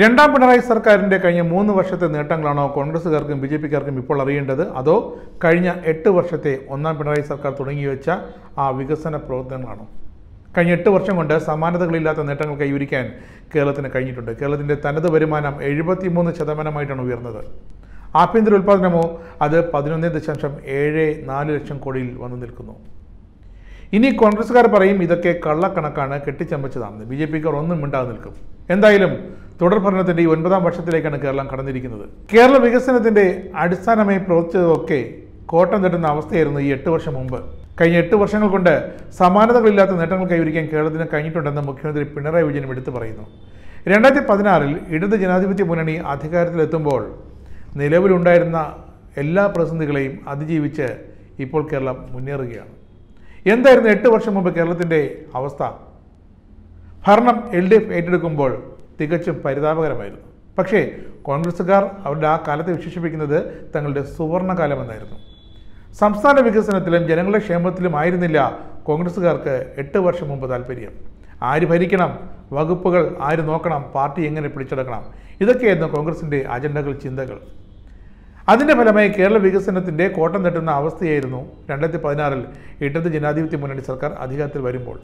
രണ്ടാം പിണറായി സർക്കാരിൻ്റെ കഴിഞ്ഞ മൂന്ന് വർഷത്തെ നേട്ടങ്ങളാണോ കോൺഗ്രസ്സുകാർക്കും ബി ജെ പിക്കാർക്കും ഇപ്പോൾ അറിയേണ്ടത് അതോ കഴിഞ്ഞ എട്ട് വർഷത്തെ ഒന്നാം പിണറായി സർക്കാർ വെച്ച ആ വികസന പ്രവർത്തനങ്ങളാണോ കഴിഞ്ഞ എട്ട് വർഷം കൊണ്ട് സമാനതകളില്ലാത്ത നേട്ടങ്ങൾ കൈവരിക്കാൻ കേരളത്തിന് കഴിഞ്ഞിട്ടുണ്ട് കേരളത്തിൻ്റെ തനത് വരുമാനം മൂന്ന് ശതമാനമായിട്ടാണ് ഉയർന്നത് ആഭ്യന്തര ഉൽപ്പാദനമോ അത് പതിനൊന്നേ ദശാംശം ഏഴ് നാല് ലക്ഷം കോടിയിൽ വന്നു നിൽക്കുന്നു ഇനി കോൺഗ്രസ്സുകാർ പറയും ഇതൊക്കെ കള്ളക്കണക്കാണ് കെട്ടിച്ചമ്പച്ചതാണെന്ന് ബി ജെ പിക്കാർ ഒന്നും മിണ്ടാതെ നിൽക്കും എന്തായാലും തുടർ ഭരണത്തിന്റെ ഈ ഒൻപതാം വർഷത്തിലേക്കാണ് കേരളം കടന്നിരിക്കുന്നത് കേരള വികസനത്തിന്റെ അടിസ്ഥാനമായി പ്രവർത്തിച്ചതൊക്കെ കോട്ടം തട്ടുന്ന അവസ്ഥയായിരുന്നു ഈ എട്ട് വർഷം മുമ്പ് കഴിഞ്ഞ എട്ട് വർഷങ്ങൾ കൊണ്ട് സമാനതകളില്ലാത്ത നേട്ടങ്ങൾ കൈവരിക്കാൻ കേരളത്തിന് കഴിഞ്ഞിട്ടുണ്ടെന്ന് മുഖ്യമന്ത്രി പിണറായി വിജയനും എടുത്തു പറയുന്നു രണ്ടായിരത്തി പതിനാറിൽ ഇടത് ജനാധിപത്യ മുന്നണി അധികാരത്തിലെത്തുമ്പോൾ നിലവിലുണ്ടായിരുന്ന എല്ലാ പ്രതിസന്ധികളെയും അതിജീവിച്ച് ഇപ്പോൾ കേരളം മുന്നേറുകയാണ് എന്തായിരുന്നു എട്ട് വർഷം മുമ്പ് കേരളത്തിൻ്റെ അവസ്ഥ ഭരണം എൽ ഡി എഫ് ഏറ്റെടുക്കുമ്പോൾ തികച്ചും പരിതാപകരമായിരുന്നു പക്ഷേ കോൺഗ്രസ്സുകാർ അവരുടെ ആ കാലത്തെ വിശേഷിപ്പിക്കുന്നത് തങ്ങളുടെ സുവർണകാലമെന്നായിരുന്നു സംസ്ഥാന വികസനത്തിലും ജനങ്ങളുടെ ക്ഷേമത്തിലും ആയിരുന്നില്ല കോൺഗ്രസ്സുകാർക്ക് എട്ട് വർഷം മുമ്പ് താല്പര്യം ആര് ഭരിക്കണം വകുപ്പുകൾ ആര് നോക്കണം പാർട്ടി എങ്ങനെ പിടിച്ചെടുക്കണം ഇതൊക്കെയായിരുന്നു കോൺഗ്രസിൻ്റെ അജണ്ടകൾ ചിന്തകൾ അതിൻ്റെ ഫലമായി കേരള വികസനത്തിൻ്റെ കോട്ടം തട്ടുന്ന അവസ്ഥയായിരുന്നു രണ്ടായിരത്തി പതിനാറിൽ ഇടത് ജനാധിപത്യ മുന്നണി സർക്കാർ അധികാരത്തിൽ വരുമ്പോൾ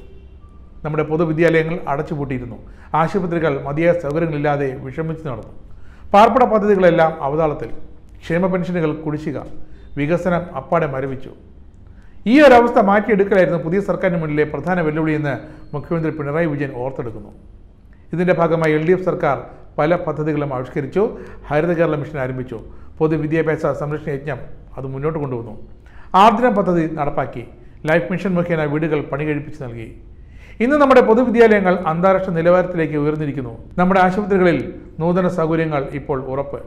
നമ്മുടെ പൊതുവിദ്യാലയങ്ങൾ അടച്ചുപൂട്ടിയിരുന്നു ആശുപത്രികൾ മതിയായ സൗകര്യങ്ങളില്ലാതെ വിഷമിച്ചു നടന്നു പാർപ്പിട പദ്ധതികളെല്ലാം അവതാളത്തിൽ ക്ഷേമ പെൻഷനുകൾ കുടിശ്ശിക വികസനം അപ്പാടെ മരവിച്ചു ഈ ഒരവസ്ഥ മാറ്റിയെടുക്കലായിരുന്നു പുതിയ സർക്കാരിന് മുന്നിലെ പ്രധാന വെല്ലുവിളിയെന്ന് മുഖ്യമന്ത്രി പിണറായി വിജയൻ ഓർത്തെടുക്കുന്നു ഇതിൻ്റെ ഭാഗമായി എൽ ഡി എഫ് സർക്കാർ പല പദ്ധതികളും ആവിഷ്കരിച്ചു ഹരിത കേരള മിഷൻ ആരംഭിച്ചു പൊതുവിദ്യാഭ്യാസ സംരക്ഷണ യജ്ഞം അത് മുന്നോട്ട് കൊണ്ടുവന്നു ആർദ്രം പദ്ധതി നടപ്പാക്കി ലൈഫ് മിഷൻ മുഖേന വീടുകൾ പണി കഴിപ്പിച്ച് നൽകി ഇന്ന് നമ്മുടെ പൊതുവിദ്യാലയങ്ങൾ അന്താരാഷ്ട്ര നിലവാരത്തിലേക്ക് ഉയർന്നിരിക്കുന്നു നമ്മുടെ ആശുപത്രികളിൽ നൂതന സൗകര്യങ്ങൾ ഇപ്പോൾ ഉറപ്പ്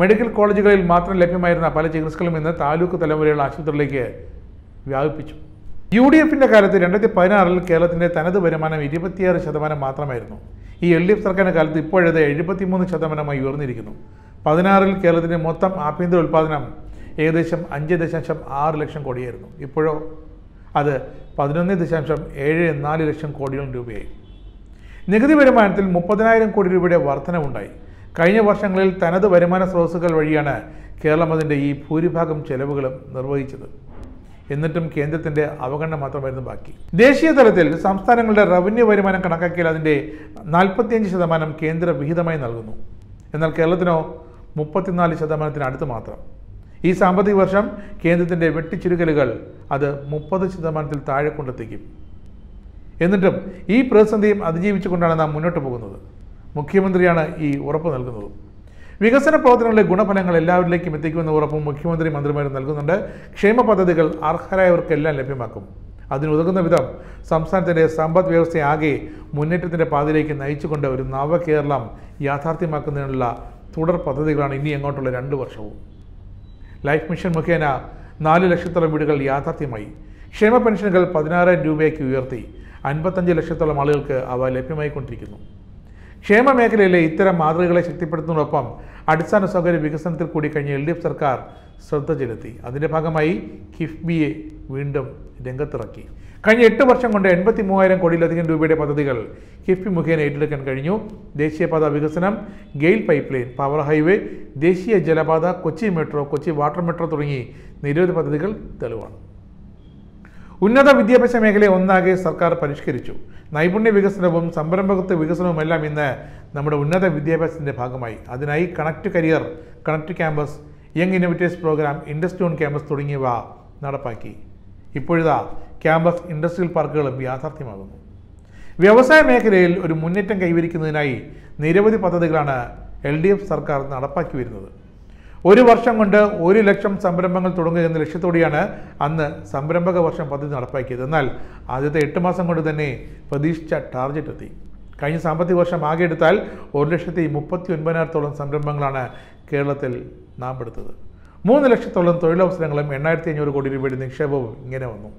മെഡിക്കൽ കോളേജുകളിൽ മാത്രം ലഭ്യമായിരുന്ന പല ചികിത്സകളും ഇന്ന് താലൂക്ക് തലമുറയുള്ള ആശുപത്രിയിലേക്ക് വ്യാപിപ്പിച്ചു യു ഡി എഫിൻ്റെ കാലത്ത് രണ്ടായിരത്തി പതിനാറിൽ കേരളത്തിൻ്റെ തനത് വരുമാനം ഇരുപത്തിയാറ് ശതമാനം മാത്രമായിരുന്നു ഈ എൽ ഡി എഫ് സർക്കാരിൻ്റെ കാലത്ത് ഇപ്പോഴത് എഴുപത്തിമൂന്ന് ശതമാനമായി ഉയർന്നിരിക്കുന്നു പതിനാറിൽ കേരളത്തിൻ്റെ മൊത്തം ആഭ്യന്തര ഉൽപ്പാദനം ഏകദേശം അഞ്ച് ദശാംശം ആറ് ലക്ഷം കോടിയായിരുന്നു ഇപ്പോഴോ അത് പതിനൊന്ന് ദശാംശം ഏഴ് നാല് ലക്ഷം കോടിയോളം രൂപയായി നികുതി വരുമാനത്തിൽ മുപ്പതിനായിരം കോടി രൂപയുടെ വർധനവുണ്ടായി കഴിഞ്ഞ വർഷങ്ങളിൽ തനത് വരുമാന സ്രോതസ്സുകൾ വഴിയാണ് കേരളം അതിൻ്റെ ഈ ഭൂരിഭാഗം ചെലവുകളും നിർവഹിച്ചത് എന്നിട്ടും കേന്ദ്രത്തിൻ്റെ അവഗണന മാത്രമായിരുന്നു ബാക്കി ദേശീയ തലത്തിൽ സംസ്ഥാനങ്ങളുടെ റവന്യൂ വരുമാനം കണക്കാക്കിയാൽ അതിൻ്റെ നാൽപ്പത്തിയഞ്ച് ശതമാനം കേന്ദ്ര വിഹിതമായി നൽകുന്നു എന്നാൽ കേരളത്തിനോ മുപ്പത്തിനാല് ശതമാനത്തിന് അടുത്ത് മാത്രം ഈ സാമ്പത്തിക വർഷം കേന്ദ്രത്തിൻ്റെ വെട്ടിച്ചുരുക്കലുകൾ അത് മുപ്പത് ശതമാനത്തിൽ താഴെ കൊണ്ടെത്തിക്കും എന്നിട്ടും ഈ പ്രതിസന്ധിയും അതിജീവിച്ചുകൊണ്ടാണ് നാം മുന്നോട്ട് പോകുന്നത് മുഖ്യമന്ത്രിയാണ് ഈ ഉറപ്പ് നൽകുന്നത് വികസന പ്രവർത്തനങ്ങളുടെ ഗുണഫലങ്ങൾ എല്ലാവരിലേക്കും എത്തിക്കുമെന്ന ഉറപ്പും മുഖ്യമന്ത്രി മന്ത്രിമാരും നൽകുന്നുണ്ട് ക്ഷേമ പദ്ധതികൾ അർഹരായവർക്കെല്ലാം ലഭ്യമാക്കും അതിനുതകുന്ന വിധം സംസ്ഥാനത്തിൻ്റെ സമ്പദ് വ്യവസ്ഥയെ ആകെ മുന്നേറ്റത്തിൻ്റെ പാതയിലേക്ക് നയിച്ചുകൊണ്ട് ഒരു നവകേരളം യാഥാർത്ഥ്യമാക്കുന്നതിനുള്ള തുടർ പദ്ധതികളാണ് ഇനി അങ്ങോട്ടുള്ള രണ്ട് വർഷവും ലൈഫ് മിഷൻ മുഖേന നാല് ലക്ഷത്തോളം വീടുകൾ യാഥാർത്ഥ്യമായി ക്ഷേമ പെൻഷനുകൾ പതിനാറായിരം രൂപയ്ക്ക് ഉയർത്തി അൻപത്തഞ്ച് ലക്ഷത്തോളം ആളുകൾക്ക് അവ ലഭ്യമായിക്കൊണ്ടിരിക്കുന്നു ക്ഷേമ മേഖലയിലെ ഇത്തരം മാതൃകകളെ ശക്തിപ്പെടുത്തുന്നതിനൊപ്പം അടിസ്ഥാന സൗകര്യ വികസനത്തിൽ കൂടി കഴിഞ്ഞ എൽ സർക്കാർ ശ്രദ്ധ ചെലുത്തി അതിൻ്റെ ഭാഗമായി കിഫ്ബിയെ വീണ്ടും രംഗത്തിറക്കി കഴിഞ്ഞ എട്ട് വർഷം കൊണ്ട് എൺപത്തി മൂവായിരം കോടിയിലധികം രൂപയുടെ പദ്ധതികൾ കിഫ്ബി മുഖേന ഏറ്റെടുക്കാൻ കഴിഞ്ഞു ദേശീയപാത വികസനം GAIL pipe line power highway ദേശീയ ജലപാത Kochi metro Kochi water metro തുടങ്ങി നിരവധി പദ്ധതികൾ തെളിവാണ് ഉന്നത വിദ്യാഭ്യാസ മേഖലയെ ഒന്നാകെ സർക്കാർ പരിഷ്കരിച്ചു നൈപുണ്യ വികസനവും സംരംഭകത്വ വികസനവുമെല്ലാം ഇന്ന് നമ്മുടെ ഉന്നത വിദ്യാഭ്യാസത്തിൻ്റെ ഭാഗമായി അതിനായി connect career connect campus young innovators program industry on campus തുടങ്ങിയവ നടപ്പാക്കി ഇപ്പോഴിതാ ക്യാമ്പസ് ഇൻഡസ്ട്രിയൽ പാർക്കുകളും യാഥാർത്ഥ്യമാകുന്നു വ്യവസായ മേഖലയിൽ ഒരു മുന്നേറ്റം കൈവരിക്കുന്നതിനായി നിരവധി പദ്ധതികളാണ് എൽ ഡി എഫ് സർക്കാർ നടപ്പാക്കി വരുന്നത് ഒരു വർഷം കൊണ്ട് ഒരു ലക്ഷം സംരംഭങ്ങൾ തുടങ്ങുക എന്ന ലക്ഷ്യത്തോടെയാണ് അന്ന് സംരംഭക വർഷം പദ്ധതി നടപ്പാക്കിയത് എന്നാൽ ആദ്യത്തെ എട്ട് മാസം കൊണ്ട് തന്നെ പ്രതീക്ഷിച്ച ടാർഗറ്റ് എത്തി കഴിഞ്ഞ സാമ്പത്തിക വർഷം ആകെ എടുത്താൽ ഒരു ലക്ഷത്തി മുപ്പത്തി ഒൻപതിനായിരത്തോളം സംരംഭങ്ങളാണ് കേരളത്തിൽ നാം എടുത്തത് മൂന്ന് ലക്ഷത്തോളം തൊഴിലവസരങ്ങളും എണ്ണായിരത്തി അഞ്ഞൂറ് കോടി രൂപയുടെ നിക്ഷേപവും ഇങ്ങനെ വന്നു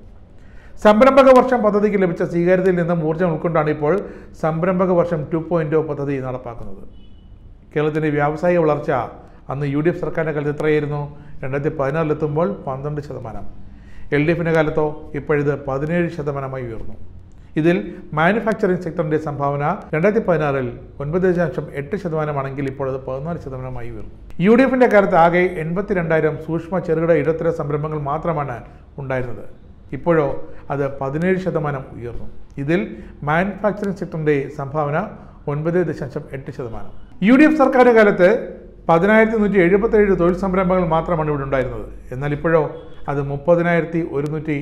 സംരംഭക വർഷം പദ്ധതിക്ക് ലഭിച്ച സ്വീകാര്യതയിൽ നിന്നും ഊർജ്ജം ഉൾക്കൊണ്ടാണ് ഇപ്പോൾ സംരംഭക വർഷം ടു പോയിൻ്റ് ഓ പദ്ധതി നടപ്പാക്കുന്നത് കേരളത്തിൻ്റെ വ്യാവസായിക വളർച്ച അന്ന് യു ഡി എഫ് സർക്കാരിൻ്റെ കാലത്ത് എത്രയായിരുന്നു രണ്ടായിരത്തി പതിനാറിലെത്തുമ്പോൾ പന്ത്രണ്ട് ശതമാനം എൽ ഡി എഫിൻ്റെ കാലത്തോ ഇപ്പോഴിത് പതിനേഴ് ശതമാനമായി ഉയർന്നു ഇതിൽ മാനുഫാക്ചറിംഗ് സെക്ടറിന്റെ സംഭാവന രണ്ടായിരത്തി പതിനാറിൽ ഒൻപത് ദശാംശം എട്ട് ശതമാനമാണെങ്കിൽ ഇപ്പോൾ അത് പതിനാല് ശതമാനമായി ഉയർന്നു യു ഡി എഫിന്റെ കാലത്ത് ആകെ എൺപത്തിരണ്ടായിരം സൂക്ഷ്മ ചെറുകിട ഇടത്തര സംരംഭങ്ങൾ മാത്രമാണ് ഉണ്ടായിരുന്നത് ഇപ്പോഴോ അത് പതിനേഴ് ശതമാനം ഉയർന്നു ഇതിൽ മാനുഫാക്ചറിംഗ് സെക്ടറിന്റെ സംഭാവന ഒൻപത് ദശാംശം എട്ട് ശതമാനം യു ഡി എഫ് സർക്കാരിന്റെ കാലത്ത് പതിനായിരത്തി നൂറ്റി എഴുപത്തി ഏഴ് തൊഴിൽ സംരംഭങ്ങൾ മാത്രമാണ് ഇവിടെ ഉണ്ടായിരുന്നത് എന്നാൽ ഇപ്പോഴോ അത് മുപ്പതിനായിരത്തി ഒരുന്നൂറ്റി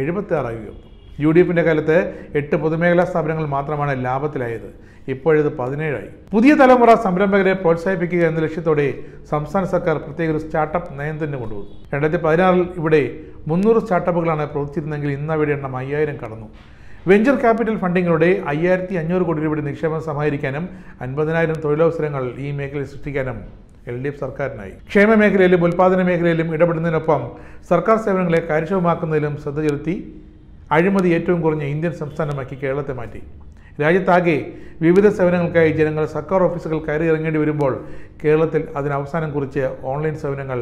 എഴുപത്തി ആറായി ഉയർന്നു യു ഡി എഫിൻ്റെ കാലത്ത് എട്ട് പൊതുമേഖലാ സ്ഥാപനങ്ങൾ മാത്രമാണ് ലാഭത്തിലായത് ഇപ്പോഴിത് പതിനേഴായി പുതിയ തലമുറ സംരംഭകരെ പ്രോത്സാഹിപ്പിക്കുക എന്ന ലക്ഷ്യത്തോടെ സംസ്ഥാന സർക്കാർ പ്രത്യേക ഒരു സ്റ്റാർട്ടപ്പ് നയം തന്നെ കൊണ്ടുവന്നു രണ്ടായിരത്തി പതിനാറിൽ ഇവിടെ മുന്നൂറ് സ്റ്റാർട്ടപ്പുകളാണ് പ്രവർത്തിച്ചിരുന്നെങ്കിൽ ഇന്ന് അവയുടെ എണ്ണം അയ്യായിരം കടന്നു വെഞ്ചർ ക്യാപിറ്റൽ ഫണ്ടിങ്ങിലൂടെ അയ്യായിരത്തി അഞ്ഞൂറ് കോടി രൂപയുടെ നിക്ഷേപം സമാഹരിക്കാനും അൻപതിനായിരം തൊഴിലവസരങ്ങൾ ഈ മേഖലയിൽ സൃഷ്ടിക്കാനും എൽ ഡി എഫ് സർക്കാരിനായി ക്ഷേമ മേഖലയിലും ഉൽപാദന മേഖലയിലും ഇടപെടുന്നതിനൊപ്പം സർക്കാർ സേവനങ്ങളെ കാര്യക്ഷമമാക്കുന്നതിലും ശ്രദ്ധ ചെലുത്തി അഴിമതി ഏറ്റവും കുറഞ്ഞ ഇന്ത്യൻ സംസ്ഥാനമാക്കി കേരളത്തെ മാറ്റി രാജ്യത്താകെ വിവിധ സേവനങ്ങൾക്കായി ജനങ്ങൾ സർക്കാർ ഓഫീസുകൾ കയറി ഇറങ്ങേണ്ടി വരുമ്പോൾ കേരളത്തിൽ അതിന് അവസാനം കുറിച്ച് ഓൺലൈൻ സേവനങ്ങൾ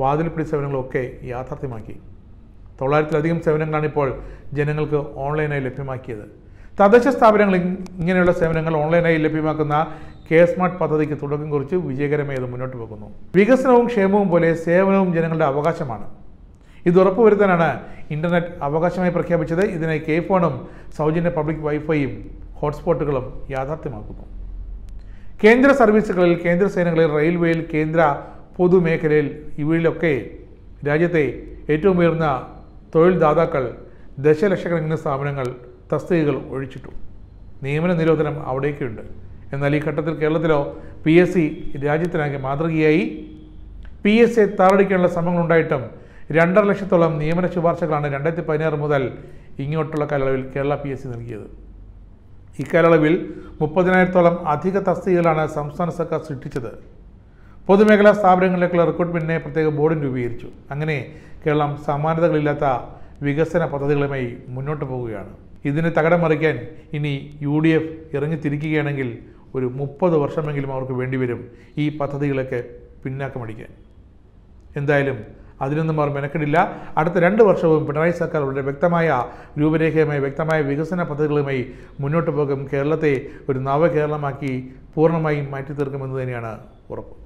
വാതിൽപ്പിടി സേവനങ്ങളൊക്കെ യാഥാർത്ഥ്യമാക്കി തൊള്ളായിരത്തിലധികം സേവനങ്ങളാണ് ഇപ്പോൾ ജനങ്ങൾക്ക് ഓൺലൈനായി ലഭ്യമാക്കിയത് തദ്ദേശ സ്ഥാപനങ്ങൾ ഇങ്ങനെയുള്ള സേവനങ്ങൾ ഓൺലൈനായി ലഭ്യമാക്കുന്ന കെ സ്മാർട്ട് പദ്ധതിക്ക് തുടക്കം കുറിച്ച് വിജയകരമായി അത് മുന്നോട്ട് പോകുന്നു വികസനവും ക്ഷേമവും പോലെ സേവനവും ജനങ്ങളുടെ അവകാശമാണ് ഇത് ഉറപ്പുവരുത്താനാണ് ഇന്റർനെറ്റ് അവകാശമായി പ്രഖ്യാപിച്ചത് ഇതിനെ കെ ഫോണും സൗജന്യ പബ്ലിക് വൈഫൈയും ഹോട്ട്സ്പോട്ടുകളും യാഥാർത്ഥ്യമാക്കുന്നു കേന്ദ്ര സർവീസുകളിൽ കേന്ദ്ര സേനകളിൽ റെയിൽവേയിൽ കേന്ദ്ര പൊതുമേഖലയിൽ ഇവയിലൊക്കെ രാജ്യത്തെ ഏറ്റവും ഉയർന്ന തൊഴിൽദാതാക്കൾ ദശലക്ഷക്കണക്കിന് സ്ഥാപനങ്ങൾ തസ്തികകൾ ഒഴിച്ചിട്ടു നിയമന നിരോധനം അവിടേക്കുണ്ട് എന്നാൽ ഈ ഘട്ടത്തിൽ കേരളത്തിലോ പി എസ് സി രാജ്യത്തിനാകെ മാതൃകയായി പി എസ് സി തറടിക്കാനുള്ള ശ്രമങ്ങളുണ്ടായിട്ടും രണ്ടര ലക്ഷത്തോളം നിയമന ശുപാർശകളാണ് രണ്ടായിരത്തി പതിനാറ് മുതൽ ഇങ്ങോട്ടുള്ള കാലയളവിൽ കേരള പി എസ് സി നൽകിയത് ഇക്കാലയളവിൽ മുപ്പതിനായിരത്തോളം അധിക തസ്തികകളാണ് സംസ്ഥാന സർക്കാർ സൃഷ്ടിച്ചത് പൊതുമേഖലാ സ്ഥാപനങ്ങളിലേക്കുള്ള റിക്രൂട്ട്മെൻറ്റിനെ പ്രത്യേക ബോർഡും രൂപീകരിച്ചു അങ്ങനെ കേരളം സമാനതകളില്ലാത്ത വികസന പദ്ധതികളുമായി മുന്നോട്ട് പോവുകയാണ് ഇതിനെ തകടം മറിക്കാൻ ഇനി യു ഡി എഫ് ഇറങ്ങിത്തിരിക്കുകയാണെങ്കിൽ ഒരു മുപ്പത് വർഷമെങ്കിലും അവർക്ക് വേണ്ടിവരും ഈ പദ്ധതികളൊക്കെ പിന്നാക്കമടിക്കാൻ എന്തായാലും അതിനൊന്നും അവർ മെനക്കെടില്ല അടുത്ത രണ്ട് വർഷവും പിണറായി സർക്കാർ വളരെ വ്യക്തമായ രൂപരേഖയുമായി വ്യക്തമായ വികസന പദ്ധതികളുമായി മുന്നോട്ട് പോകും കേരളത്തെ ഒരു നവകേരളമാക്കി പൂർണ്ണമായും മാറ്റിത്തീർക്കുമെന്ന് തന്നെയാണ് ഉറപ്പ്